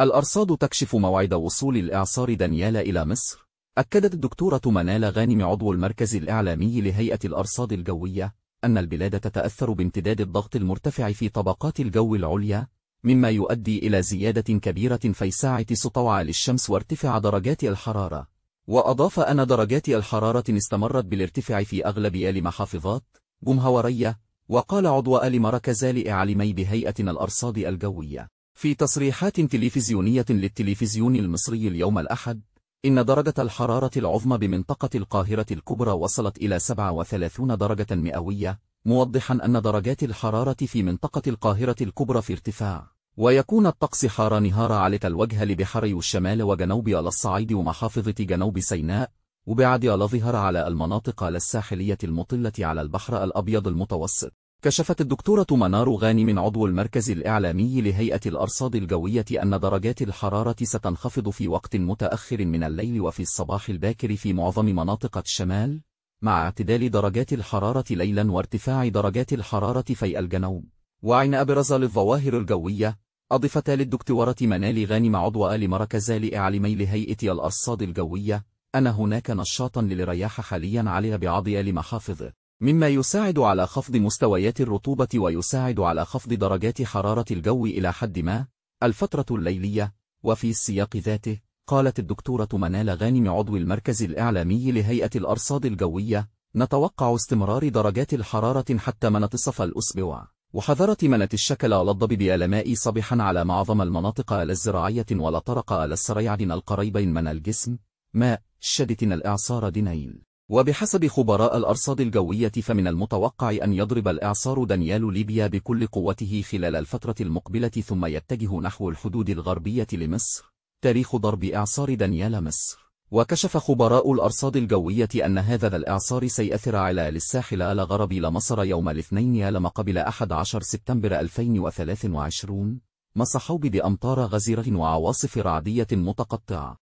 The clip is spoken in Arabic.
الأرصاد تكشف موعد وصول الإعصار دانيال إلى مصر أكدت الدكتورة منال غانم عضو المركز الإعلامي لهيئة الأرصاد الجوية أن البلاد تتأثر بامتداد الضغط المرتفع في طبقات الجو العليا مما يؤدي إلى زيادة كبيرة في ساعة سطوع للشمس وارتفاع درجات الحرارة وأضاف أن درجات الحرارة استمرت بالارتفاع في أغلب آل محافظات جمهورية وقال عضو آل مركز لإعلمي بهيئة الأرصاد الجوية في تصريحات تلفزيونية للتلفزيون المصري اليوم الأحد إن درجة الحرارة العظمى بمنطقة القاهرة الكبرى وصلت إلى 37 درجة مئوية موضحا أن درجات الحرارة في منطقة القاهرة الكبرى في ارتفاع ويكون الطقس حار نهار على الوجه لبحري الشمال وجنوب على الصعيد ومحافظة جنوب سيناء وبعد على ظهر على المناطق الساحلية المطلة على البحر الأبيض المتوسط كشفت الدكتورة منار غانم عضو المركز الإعلامي لهيئة الأرصاد الجوية أن درجات الحرارة ستنخفض في وقت متأخر من الليل وفي الصباح الباكر في معظم مناطق الشمال مع اعتدال درجات الحرارة ليلا وارتفاع درجات الحرارة في الجنوب وعن أبرز للظواهر الجوية أضفت للدكتورة منال غانم عضو آل مركز لإعلامي لهيئة الأرصاد الجوية أن هناك نشاطا للرياح حاليا علي بعض آل محافظه مما يساعد على خفض مستويات الرطوبة ويساعد على خفض درجات حرارة الجو إلى حد ما الفترة الليلية وفي السياق ذاته قالت الدكتورة منال غانم عضو المركز الإعلامي لهيئة الأرصاد الجوية نتوقع استمرار درجات الحرارة حتى منتصف الأسبوع وحذرت منت الشكل للضب بألماء صبحا على معظم المناطق الزراعية ولطرق السريع القريبين من الجسم ماء شدت الإعصار دينيل وبحسب خبراء الأرصاد الجوية فمن المتوقع أن يضرب الإعصار دانيال ليبيا بكل قوته خلال الفترة المقبلة ثم يتجه نحو الحدود الغربية لمصر تاريخ ضرب إعصار دانيال مصر وكشف خبراء الأرصاد الجوية أن هذا الإعصار سيأثر على الساحل آل غربي لمصر يوم الاثنين لما قبل 11 سبتمبر 2023 مصحوب بأمطار غزيرة وعواصف رعدية متقطعة